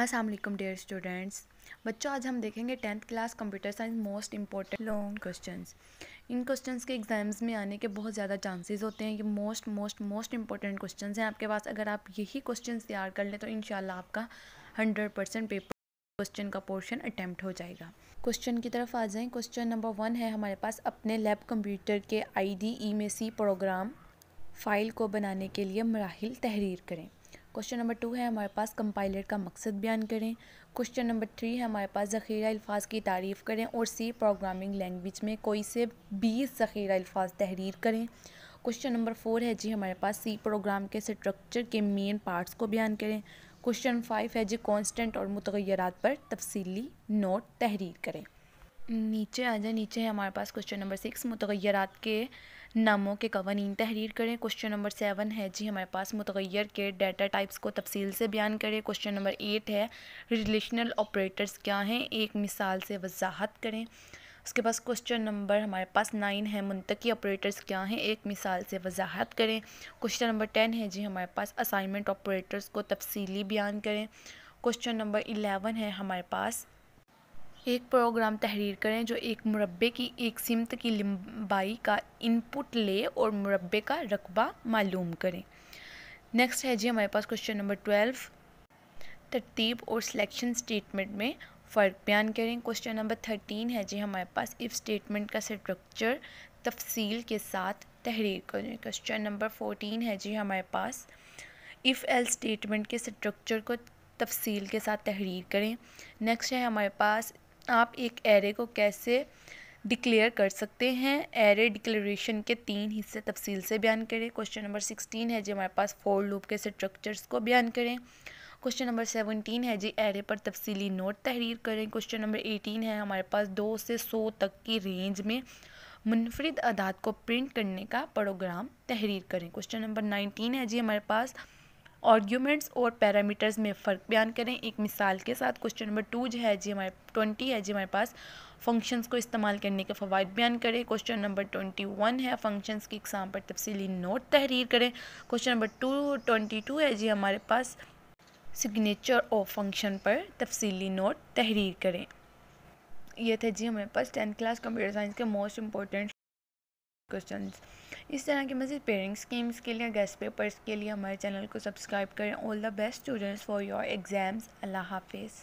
Aslam dear students बच्चों आज हम देखेंगे tenth class computer science most important long questions इन क्वेश्चंस के एग्ज़ाम्स में आने के बहुत ज़्यादा चांसेस होते हैं ये most most most important question हैं आपके पास अगर आप यही क्वेश्चन तैयार कर लें तो इन आपका हंड्रेड परसेंट पेपर क्वेश्चन का पोर्शन अटैम्प्ट हो जाएगा क्वेश्चन की तरफ आ जाएँ क्वेश्चन नंबर वन है हमारे पास अपने लैब कंप्यूटर के ई e में सी प्रोग्राम फाइल को बनाने के लिए मराहल तहरीर करें क्वेश्चन नंबर टू है हमारे पास कंपाइलर का मकसद बयान करें क्वेश्चन नंबर थ्री है हमारे पास ज़ख़ीरा अल्फाज की तारीफ़ करें और सी प्रोग्रामिंग लैंग्वेज में कोई से बीस ज़ख़ीरा अल्फाज तहरीर करें क्वेश्चन नंबर फोर है जी हमारे पास सी प्रोग्राम के स्ट्रक्चर के मेन पार्ट्स को बयान करें क्वेश्चन फाइव है जी कॉन्सटेंट और मुतगैरत पर तफसीली नोट तहरीर करें नीचे आ जाए नीचे है हमारे पास क्वेश्चन नंबर सिक्स मतगैरत के नामों के कवानीन तहरीर करें क्वेश्चन नंबर सेवन है जी हमारे पास मतगैर के डाटा टाइप्स को तफसील से बयान करें क्वेश्चन नंबर एट है रिलेशनल ऑपरेटर्स क्या हैं एक मिसाल से वजाहत करें उसके पास क्वेश्चन नंबर हमारे पास नाइन है मुंतकी ऑपरेटर्स क्या हैं एक मिसाल से वजाहत करें क्वेश्चन नंबर टेन है जी हमारे पास असाइनमेंट ऑपरेटर्स को तफसीली बयान करें क्वेश्चन नंबर इलेवन है हमारे पास एक प्रोग्राम तहरीर करें जो एक मुरबे की एक सिमत की लंबाई का इनपुट ले और मुरबे का रकबा मालूम करें नेक्स्ट है जी हमारे पास क्वेश्चन नंबर ट्वेल्व तरतीब और सिलेक्शन स्टेटमेंट में फ़र्क बयान करें क्वेश्चन नंबर थर्टीन है जी हमारे पास इफ़ स्टेटमेंट का स्ट्रक्चर तफसील के साथ तहरीर करें क्वेश्चन नंबर फोटीन है जी हमारे पास इफ़ एल स्टेटमेंट के स्ट्रक्चर को तफसील के साथ तहरीर करें नेक्स्ट है हमारे पास आप एक एरे को कैसे डिक्लेयर कर सकते हैं एरे डिक्लेरेशन के तीन हिस्से तफसील से बयान करें क्वेश्चन नंबर सिक्सटीन है जी हमारे पास फोर लूप के स्ट्रक्चर्स को बयान करें क्वेश्चन नंबर सेवनटीन है जी एरे पर तफसली नोट तहरीर करें क्वेश्चन नंबर एटीन है हमारे पास दो से सौ तक की रेंज में मुनफरद अदात को प्रिंट करने का प्रोग्राम तहरीर करें क्वेश्चन नंबर नाइनटीन है जी हमारे पास आर्ग्यूमेंट्स और पैरामीटर्स में फ़र्क बयान करें एक मिसाल के साथ क्वेश्चन नंबर टू जो है जी हमारे ट्वेंटी है जी हमारे पास फंक्शंस को इस्तेमाल करने के फ़वाद बयान करें क्वेश्चन नंबर ट्वेंटी वन है फंक्शंस की इकसाम पर तफसली नोट तहरीर करें question number two twenty two है जी हमारे पास सिग्नेचर ऑफ फंक्शन पर तफसली नोट तहरीर करें यह थे जी हमारे पास टेंथ क्लास कंप्यूटर साइंस के मोस्ट इंपॉर्टेंट क्वेश्चन इस तरह के मज़ीद पेरेंट स्कीम्स के लिए गेस्ट पेपर्स के लिए हमारे चैनल को सब्सक्राइब करें all the best students for your exams Allah हाफिज़